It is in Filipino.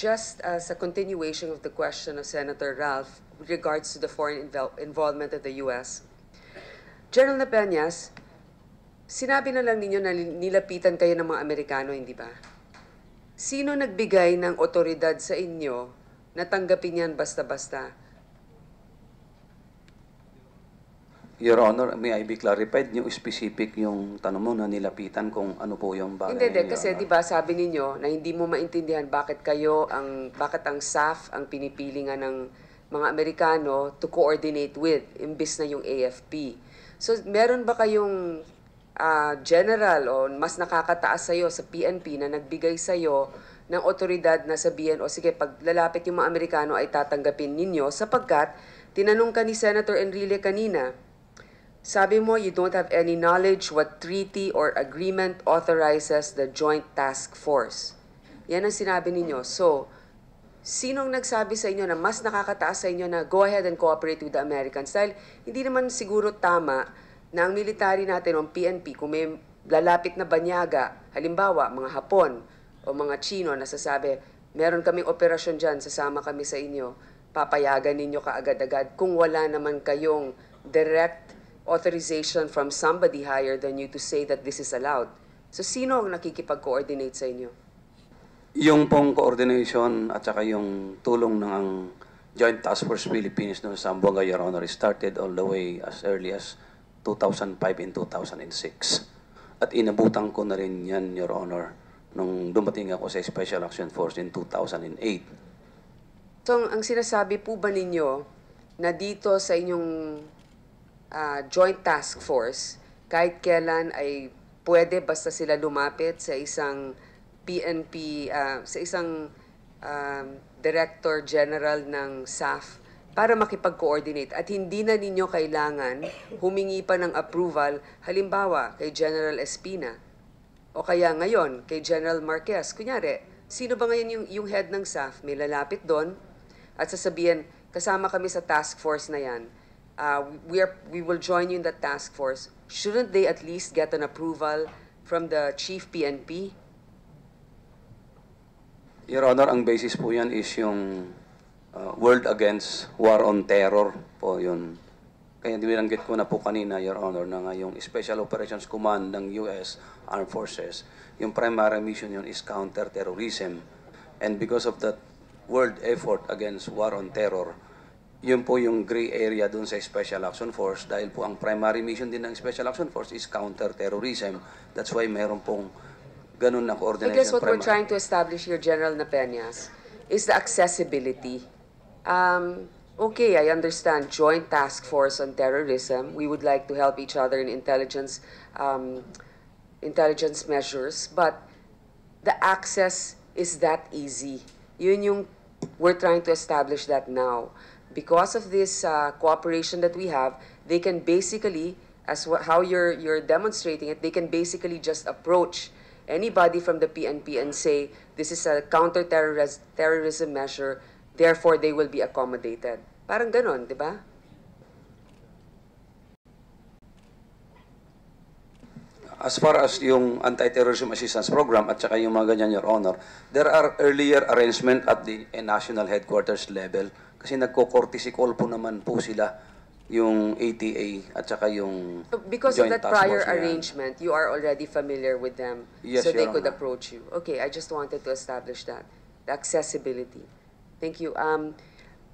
just as a continuation of the question of Senator Ralph with regards to the foreign invo involvement of the U.S., General Napeñas, sinabi na lang ninyo na nilapitan kayo ng mga Amerikano, hindi ba? Sino nagbigay ng otoridad sa inyo na tanggapin yan basta-basta? Your Honor, may I be clarified yung specific yung tanong mo na nilapitan kung ano po yung bagay. Hindi, de, kasi di ba sabi ninyo na hindi mo maintindihan bakit kayo ang bakit ang SAF ang pinipili nga ng mga Amerikano to coordinate with imbis na yung AFP. So meron ba kayong uh, general o mas nakakataas sa'yo sa PNP na nagbigay sa'yo ng otoridad na sabihin o sige pag lalapit yung mga Amerikano ay tatanggapin ninyo sapagkat tinanong ka ni Senator Enrile kanina sabi mo, you don't have any knowledge what treaty or agreement authorizes the Joint Task Force. Yan ang sinabi ninyo. So, sinong nagsabi sa inyo na mas nakakataas sa inyo na go ahead and cooperate with the Americans? Dahil hindi naman siguro tama na ang military natin o PNP, kung may lalapit na banyaga, halimbawa mga Hapon o mga Chino na sasabi, meron kaming operasyon dyan, sasama kami sa inyo, papayagan ninyo kaagad-agad kung wala naman kayong direct authorization from somebody higher than you to say that this is allowed. So sino ang nakikipag-coordinate sa inyo? Yung pong coordination at saka yung tulong ng ang Joint Task Force Philippines noong Sambuanga, Your Honor, started all the way as early as 2005 and 2006. At inabutan ko na rin yan, Your Honor, nung dumating ako sa Special Action Force in 2008. So, ang sinasabi po ba ninyo na dito sa inyong uh, joint task force kahit kailan ay pwede basta sila lumapit sa isang PNP, uh, ah, sa isang um, Director General ng SAF para makipag-coordinate at hindi na ninyo kailangan humingi pa ng approval halimbawa kay General Espina o kaya ngayon kay General Marquez. Kunyari, sino ba ngayon yung, yung head ng SAF? May lalapit doon at sasabihin, kasama kami sa task force na yan uh, we, are, we will join you in that task force. Shouldn't they at least get an approval from the chief PNP? Your Honor, ang basis po yan is yung uh, World Against War on Terror po yun. Kaya dinanggit ko na po kanina, Your Honor, na nga yung Special Operations Command ng U.S. Armed Forces, yung primary mission yun is counter-terrorism. And because of that world effort against war on terror, yun po yung gray area dun sa Special Action Force dahil po ang primary mission din ng Special Action Force is counter-terrorism. That's why meron pong ganun na coordination. I guess what we're trying to establish here, General Napenas, is the accessibility. Um, okay, I understand Joint Task Force on Terrorism. We would like to help each other in intelligence, um, intelligence measures, but the access is that easy. Yun yung we're trying to establish that now because of this uh, cooperation that we have, they can basically, as how you're, you're demonstrating it, they can basically just approach anybody from the PNP and say, this is a counter-terrorism measure, therefore they will be accommodated. Parang ganon, di ba? as far as yung anti-terrorism assistance program at saka yung mga ganyan, Your Honor, there are earlier arrangement at the eh, national headquarters level kasi nagko courtesy call po naman po sila yung ATA at saka yung so Because joint of that prior arrangement, yan. you are already familiar with them. Yes, so Your they Honor. could approach you. Okay, I just wanted to establish that. The accessibility. Thank you. Um,